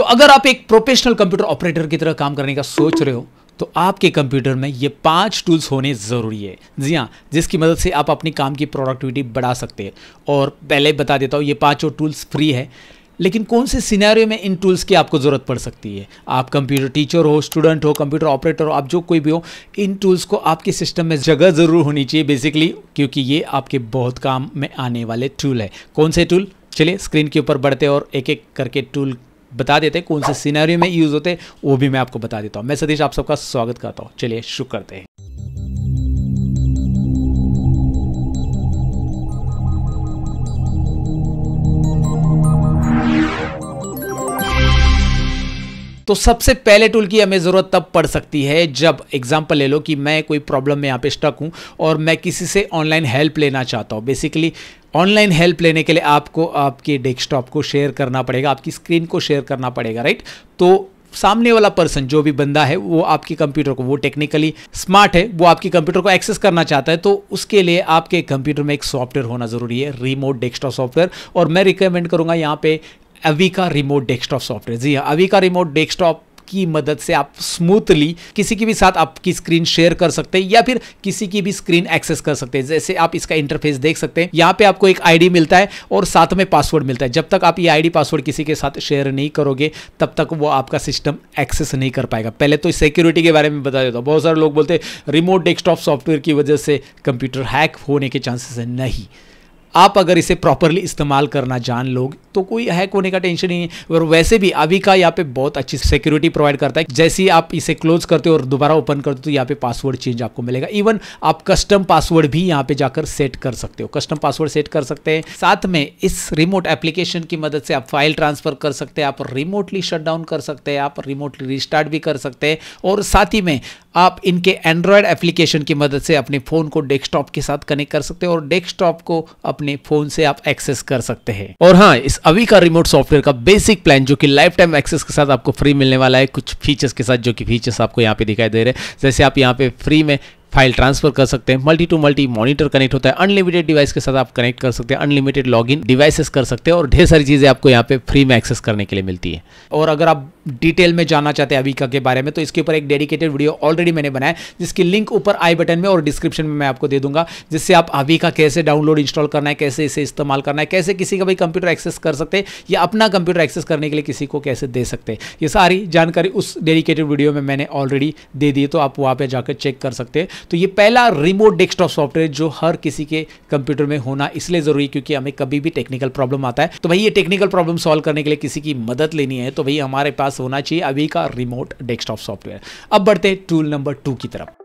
तो अगर आप एक प्रोफेशनल कंप्यूटर ऑपरेटर की तरह काम करने का सोच रहे हो तो आपके कंप्यूटर में ये पांच टूल्स होने ज़रूरी है जी हाँ जिसकी मदद से आप अपने काम की प्रोडक्टिविटी बढ़ा सकते हैं और पहले बता देता हूँ ये पाँचों टूल्स फ्री है लेकिन कौन से सिनेरियो में इन टूल्स की आपको ज़रूरत पड़ सकती है आप कंप्यूटर टीचर हो स्टूडेंट हो कंप्यूटर ऑपरेटर हो आप जो कोई भी हो इन टूल्स को आपके सिस्टम में जगह ज़रूर होनी चाहिए बेसिकली क्योंकि ये आपके बहुत काम में आने वाले टूल है कौन से टूल चलिए स्क्रीन के ऊपर बढ़ते और एक एक करके टूल बता देते हैं कौन से सीनारी में यूज़ होते हैं वो भी मैं आपको बता देता हूँ मैं सतीश आप सबका स्वागत करता हूँ चलिए शुरू करते हैं तो सबसे पहले टूल की हमें ज़रूरत तब पड़ सकती है जब एग्जाम्पल ले लो कि मैं कोई प्रॉब्लम में यहाँ पे स्टक हूँ और मैं किसी से ऑनलाइन हेल्प लेना चाहता हूँ बेसिकली ऑनलाइन हेल्प लेने के लिए आपको आपके डेस्कटॉप को शेयर करना पड़ेगा आपकी स्क्रीन को शेयर करना पड़ेगा राइट तो सामने वाला पर्सन जो भी बंदा है वो आपके कंप्यूटर को वो टेक्निकली स्मार्ट है वो आपके कंप्यूटर को एक्सेस करना चाहता है तो उसके लिए आपके कंप्यूटर में एक सॉफ्टवेयर होना ज़रूरी है रिमोट डेस्कटॉप सॉफ्टवेयर और मैं रिकमेंड करूँगा यहाँ पे अविका रिमोट डेस्कटॉप सॉफ्टवेयर जी हाँ अविका रिमोट डेस्कटॉप की मदद से आप स्मूथली किसी के भी साथ आपकी स्क्रीन शेयर कर सकते हैं या फिर किसी की भी स्क्रीन एक्सेस कर सकते हैं जैसे आप इसका इंटरफेस देख सकते हैं यहाँ पे आपको एक आईडी मिलता है और साथ में पासवर्ड मिलता है जब तक आप ये आईडी पासवर्ड किसी के साथ शेयर नहीं करोगे तब तक वो आपका सिस्टम एक्सेस नहीं कर पाएगा पहले तो सिक्योरिटी के बारे में बता देता हूँ बहुत सारे लोग बोलते हैं रिमोट डेस्कटॉप सॉफ्टवेयर की वजह से कंप्यूटर हैक होने के चांसेस है नहीं आप अगर इसे प्रॉपरली इस्तेमाल करना जान लोग तो कोई हैक होने का टेंशन नहीं है और वैसे भी अभी का यहाँ पे बहुत अच्छी सिक्योरिटी प्रोवाइड करता है जैसे ही आप इसे क्लोज करते हो और दोबारा ओपन करते हो तो यहाँ पे पासवर्ड चेंज आपको मिलेगा इवन आप कस्टम पासवर्ड भी यहाँ पे जाकर सेट कर सकते हो कस्टम पासवर्ड सेट कर सकते हैं साथ में इस रिमोट एप्लीकेशन की मदद से आप फाइल ट्रांसफर कर सकते हैं आप रिमोटली शट डाउन कर सकते हैं आप रिमोटली रिस्टार्ट भी कर सकते हैं और साथ ही में आप इनके एंड्रॉयड एप्लीकेशन की मदद से अपने फ़ोन को डेस्कटॉप के साथ कनेक्ट कर सकते हैं और डेस्कटॉप को अपने फ़ोन से आप एक्सेस कर सकते हैं और हाँ इस अवी का रिमोट सॉफ्टवेयर का बेसिक प्लान जो कि लाइफ टाइम एक्सेस के साथ आपको फ्री मिलने वाला है कुछ फीचर्स के साथ जो कि फीचर्स आपको यहाँ पे दिखाई दे रहे हैं जैसे आप यहाँ पे फ्री में फाइल ट्रांसफर कर सकते हैं multi to multi monitor connect होता है अनलिमिटेड डिवाइस के साथ आप कनेक्ट कर सकते हैं अनलिमिटेड लॉगिन डिवाइसेस कर सकते हैं और ढेर सारी चीज़ें आपको यहाँ पे फ्री में एक्सेस करने के लिए मिलती है और अगर आप डिटेल में जानना चाहते हैं अविका के बारे में तो इसके ऊपर एक डेडिकेटेड वीडियो ऑलरेडी मैंने बनाया जिसकी लिंक ऊपर आई बटन में और डिस्क्रिप्शन में मैं आपको दे दूंगा जिससे आप अविका कैसे डाउनलोड इंस्टॉल करना है कैसे इसे इस्तेमाल करना है कैसे किसी का भी कंप्यूटर एक्सेस कर सकते हैं या अपना कंप्यूटर एक्सेस करने के लिए किसी को कैसे दे सकते हैं ये सारी जानकारी उस डेडिकेटेड वीडियो में मैंने ऑलरेडी दे दी तो आप वहाँ पर जाकर चेक कर सकते हैं तो ये पहला रिमोट डेस्कटॉप सॉफ्टवेयर जो हर किसी के कंप्यूटर में होना इसलिए ज़रूरी क्योंकि हमें कभी भी टेक्निकल प्रॉब्लम आता है तो भाई ये टेक्निकल प्रॉब्लम सॉल्व करने के लिए किसी की मदद लेनी है तो भाई हमारे पास होना चाहिए अभी का रिमोट डेस्कटॉप सॉफ्टवेयर अब बढ़ते हैं टूल नंबर टू की तरफ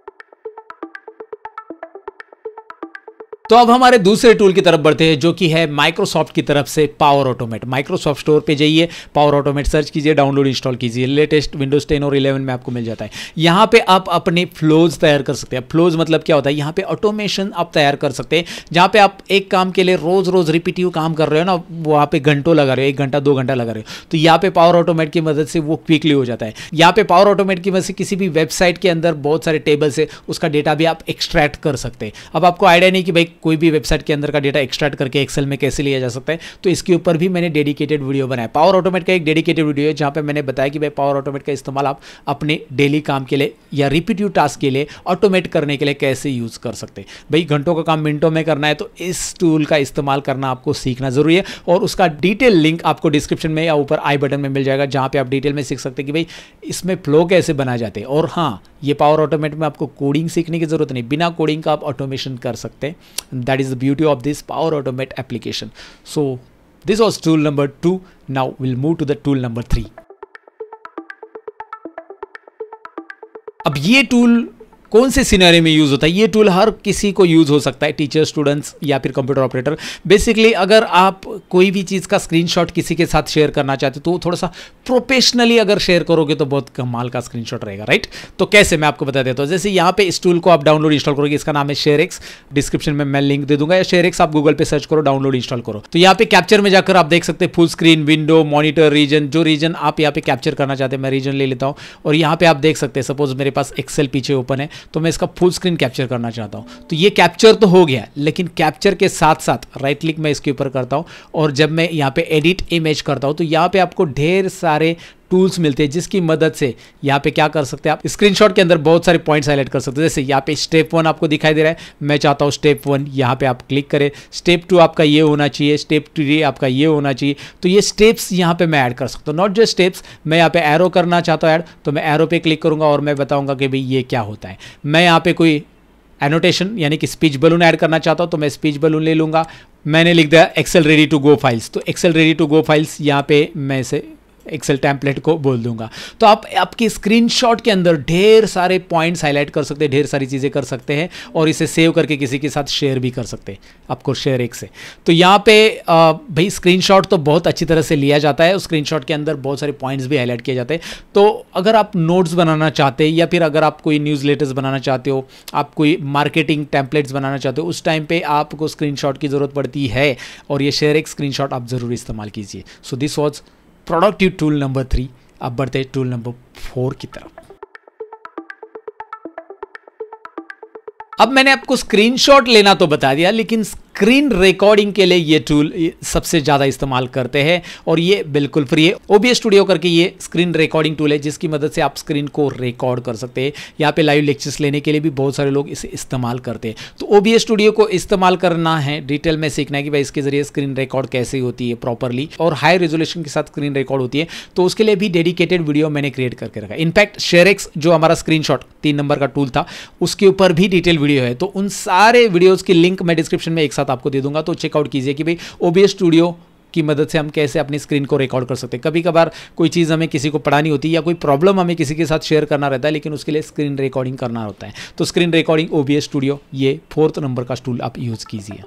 तो अब हमारे दूसरे टूल की तरफ बढ़ते हैं जो कि है माइक्रोसॉफ्ट की तरफ से पावर ऑटोमेट माइक्रोसॉफ्ट स्टोर पे जाइए पावर ऑटोमेट सर्च कीजिए डाउनलोड इंस्टॉल कीजिए लेटेस्ट विंडोज 10 और 11 में आपको मिल जाता है यहाँ पे आप अपने फ्लोज तैयार कर सकते हैं फ्लोज मतलब क्या होता है यहाँ पे ऑटोमेशन आप तैयार कर सकते हैं जहाँ पे आप एक काम के लिए रोज रोज रिपीटिव काम कर रहे हो ना वहाँ पे घंटों लगा रहे हो एक घंटा दो घंटा लगा रहे हो तो यहाँ पे पावर ऑटोमेट की मदद से वो क्विकली हो जाता है यहाँ पे पावर ऑटोमेट की मदद से किसी भी वेबसाइट के अंदर बहुत सारे टेबल्स है उसका डेटा भी आप एक्सट्रैक्ट कर सकते हैं अब आपको आइडिया नहीं कि भाई कोई भी वेबसाइट के अंदर का डेटा एक्सट्रैक्ट करके एक्सेल में कैसे लिया जा सकता है तो इसके ऊपर भी मैंने डेडिकेटेड वीडियो बनाया पावर ऑटोमेट का एक डेडिकेटेड वीडियो है जहाँ पर मैंने बताया कि भाई पावर ऑटोमेट का इस्तेमाल आप अपने डेली काम के लिए या रिपीटिव टास्क के लिए ऑटोमेट करने के लिए कैसे यूज़ कर सकते हैं भाई घंटों का काम मिनटों में करना है तो इस टूल का इस्तेमाल करना आपको सीखना ज़रूरी है और उसका डिटेल लिंक आपको डिस्क्रिप्शन में या ऊपर आई बटन में मिल जाएगा जहाँ पर आप डिटेल में सीख सकते हैं कि भाई इसमें फ्लो कैसे बनाए जाते हैं और हाँ ये पावर ऑटोमेट में आपको कोडिंग सीखने की ज़रूरत नहीं बिना कोडिंग का आप ऑटोमेशन कर सकते हैं that is the beauty of this power automate application so this was tool number two now will move to the tool number three अब ये टूल कौन से सिनेरियो में यूज़ होता है ये टूल हर किसी को यूज़ हो सकता है टीचर स्टूडेंट्स या फिर कंप्यूटर ऑपरेटर बेसिकली अगर आप कोई भी चीज़ का स्क्रीनशॉट किसी के साथ शेयर करना चाहते हो तो थोड़ा सा प्रोफेशनली अगर शेयर करोगे तो बहुत कमाल का स्क्रीनशॉट रहेगा राइट तो कैसे मैं आपको बता देता हूँ जैसे यहाँ पे इस टूल को आप डाउनलोड इंस्टॉल करोगे इसका नाम है शेयर एक्स डिस्क्रिप्शन में मैं लिंक दे दूंगा या शेयर एक्स आप गूगल पर सर्च करो डाउनलोड इंस्टॉल करो तो यहाँ पे कैप्चर में जाकर आप देख सकते हैं full screen window monitor region जो रीजन आप यहाँ पे कैप्चर करना चाहते हैं मैं रीजन ले लेता हूँ और यहाँ पे आप देख सकते हैं सपोज मेरे पास एक्सेल पीछे ओपन है तो मैं इसका फुल स्क्रीन कैप्चर करना चाहता हूँ तो ये कैप्चर तो हो गया लेकिन कैप्चर के साथ साथ राइट क्लिक मैं इसके ऊपर करता हूँ और जब मैं यहाँ पे एडिट इमेज करता हूँ तो यहाँ पे आपको ढेर सारे टूल्स मिलते हैं जिसकी मदद से यहाँ पे क्या कर सकते हैं आप स्क्रीनशॉट के अंदर बहुत सारे पॉइंट्स हाईलाइट कर सकते हैं जैसे यहाँ पे स्टेप वन आपको दिखाई दे रहा है मैं चाहता हूँ स्टेप वन यहाँ पे आप क्लिक करें स्टेप टू आपका ये होना चाहिए स्टेप थ्री आपका ये होना चाहिए तो ये स्टेप्स यहाँ पे मैं ऐड कर सकता हूँ नॉट जस्ट स्टेप्स मैं यहाँ पे एरो करना चाहता हूँ ऐड तो मैं एरो पे क्लिक करूँगा और मैं बताऊँगा कि भाई ये क्या होता है मैं यहाँ पे कोई एनोटेशन यानी कि स्पीच बलून ऐड करना चाहता हूँ तो मैं स्पीच बलून ले लूँगा मैंने लिख दिया Excel ready to go files तो Excel ready to go files यहाँ पे मैं इसे एक्सेल टैंपलेट को बोल दूंगा तो आप आपकी स्क्रीनशॉट के अंदर ढेर सारे पॉइंट्स हाईलाइट कर सकते हैं ढेर सारी चीज़ें कर सकते हैं और इसे सेव करके किसी के साथ शेयर भी कर सकते हैं आपको शेयर एक से तो यहाँ पे भाई स्क्रीनशॉट तो बहुत अच्छी तरह से लिया जाता है स्क्रीन शॉट के अंदर बहुत सारे पॉइंट्स भी हाईलाइट किए जाते हैं तो अगर आप नोट्स बनाना चाहते हैं या फिर अगर आप कोई न्यूज़ लेटर्स बनाना चाहते हो आप कोई मार्केटिंग टैंपलेट्स बनाना चाहते हो उस टाइम पर आपको स्क्रीन की ज़रूरत पड़ती है और ये शेयर एक स्क्रीनशॉट आप ज़रूर इस्तेमाल कीजिए so this was productive tool number three अब बढ़ते हैं टूल नंबर फोर की तरफ अब मैंने आपको स्क्रीनशॉट लेना तो बता दिया लेकिन स्क्रीन रिकॉर्डिंग के लिए ये टूल सबसे ज़्यादा इस्तेमाल करते हैं और ये बिल्कुल फ्री है ओबीएस स्टूडियो करके ये स्क्रीन रिकॉर्डिंग टूल है जिसकी मदद से आप स्क्रीन को रिकॉर्ड कर सकते हैं यहाँ पे लाइव लेक्चर्स लेने के लिए भी बहुत सारे लोग इसे इस्तेमाल करते हैं तो ओ स्टूडियो को इस्तेमाल करना है डिटेल में सीखना है कि भाई इसके जरिए स्क्रीन रिकॉर्ड कैसे होती है प्रॉपरली और हाई रेजोल्यूशन के साथ स्क्रीन रिकॉर्ड होती है तो उसके लिए भी डेडिकेटेड वीडियो मैंने क्रिएट करके रखा इनफैक्ट शेरेक्स जो हमारा स्क्रीनशॉट तीन नंबर का टूल था उसके ऊपर भी डिटेल वीडियो है तो उन सारे वीडियोज की लिंक मैं डिस्क्रिप्शन में एक साथ साथ आपको दे दूंगा तो चेकआउट कीजिए कि भाई ओबीएस स्टूडियो की मदद से हम कैसे अपनी स्क्रीन को रिकॉर्ड कर सकते हैं कभी कभार कोई चीज़ हमें किसी को पढ़ानी होती है या कोई प्रॉब्लम हमें किसी के साथ शेयर करना रहता है लेकिन उसके लिए स्क्रीन रिकॉर्डिंग करना होता है तो स्क्रीन रिकॉर्डिंग ओबीएस स्टूडियो ये फोर्थ नंबर का स्टूल आप यूज़ कीजिए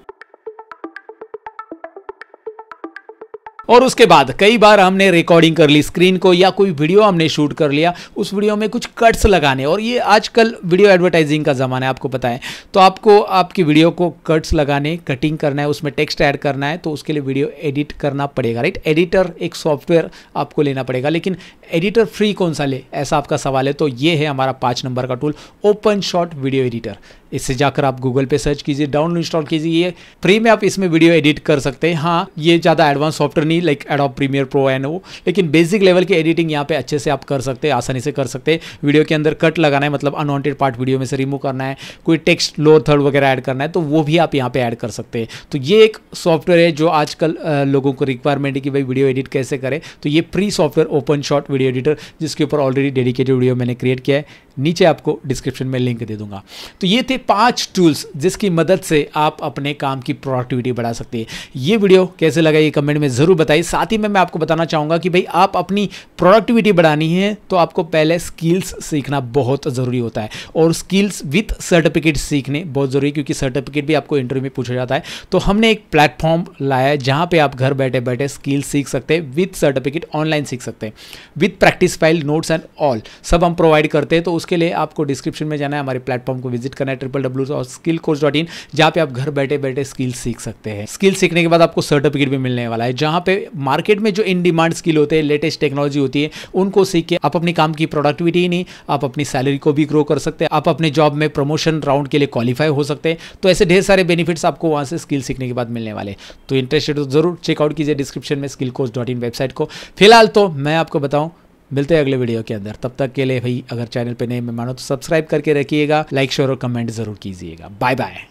और उसके बाद कई बार हमने रिकॉर्डिंग कर ली स्क्रीन को या कोई वीडियो हमने शूट कर लिया उस वीडियो में कुछ कट्स लगाने और ये आजकल वीडियो एडवर्टाइजिंग का ज़माना है आपको पता है तो आपको आपकी वीडियो को कट्स लगाने कटिंग करना है उसमें टेक्स्ट ऐड करना है तो उसके लिए वीडियो एडिट करना पड़ेगा राइट एडिटर एक सॉफ्टवेयर आपको लेना पड़ेगा लेकिन एडिटर फ्री कौन सा ले ऐसा आपका सवाल है तो ये है हमारा पाँच नंबर का tool OpenShot video editor इससे जाकर आप गूगल पे सर्च कीजिए डाउनलोड इंस्टॉल कीजिए फ्री में आप इसमें वीडियो एडिट कर सकते हैं हाँ ये ज़्यादा एडवांस सॉफ्टवेयर नहीं नहीं like Adobe premiere pro and वो लेकिन बेसिक लेवल की एडिटिंग यहाँ पे अच्छे से आप कर सकते हैं आसानी से कर सकते हैं वीडियो के अंदर कट लगाना है मतलब अनवांटेड पार्ट वीडियो में से रिमूव करना है कोई टेक्स्ट लोअर थर्ड वगैरह ऐड करना है तो वो भी आप यहाँ पे ऐड कर सकते हैं तो ये एक सॉफ्टवेयर है जो आजकल लोगों को रिक्वायरमेंट है कि भाई वीडियो एडिट कैसे करें तो ये free software OpenShot video editor जिसके ऊपर ऑलरेडी डेडिकेटेड वीडियो मैंने क्रिएट किया है नीचे आपको डिस्क्रिप्शन में लिंक दे दूंगा तो ये थे पाँच टूल्स जिसकी मदद से आप अपने काम की प्रोडक्टिविटी बढ़ा सकते हैं ये वीडियो कैसे लगा ये कमेंट में ज़रूर बताइए साथ ही में मैं आपको बताना चाहूंगा कि भाई आप अपनी प्रोडक्टिविटी बढ़ानी है तो आपको पहले स्किल्स सीखना बहुत ज़रूरी होता है और स्किल्स विथ सर्टिफिकेट सीखने बहुत ज़रूरी क्योंकि सर्टिफिकेट भी आपको इंटरव्यू में पूछा जाता है तो हमने एक प्लेटफॉर्म लाया है जहाँ पर आप घर बैठे बैठे स्किल्स सीख सकते हैं विथ सर्टिफिकेट ऑनलाइन सीख सकते हैं with practice file notes and all सब हम प्रोवाइड करते हैं तो उस उसके लिए आपको डिस्क्रिप्शन में जाना है हमारे प्लेटफॉर्म को विजिट करना है ट्रिपल डब्ल्यू और स्किल कोर्स डॉट इन जहाँ पे आप घर बैठे बैठे स्किल सीख सकते हैं स्किल सीखने के बाद आपको सर्टिफिकेट भी मिलने वाला है जहाँ पे मार्केट में जो इन डिमांड स्किल होते हैं लेटेस्ट टेक्नोलॉजी होती है उनको सीख के आप अपने काम की प्रोडक्टिविटी ही नहीं आप अपनी सैलरी को भी ग्रो कर सकते हैं आप अपने जॉब में प्रमोशन राउंड के लिए क्वालिफाई हो सकते हैं तो ऐसे ढेर सारे बेनिफिट्स आपको वहाँ से स्किल सीखने के बाद मिलने वाले तो इंटरेस्टेड हो तो जरूर चेकआउट कीजिए डिस्क्रिप्शन में skill course dot in website को फिलहाल तो मैं आपको बताऊँ मिलते हैं अगले वीडियो के अंदर तब तक के लिए भाई अगर चैनल पे नए मेहमानो तो सब्सक्राइब करके रखिएगा लाइक शेयर और कमेंट जरूर कीजिएगा बाय बाय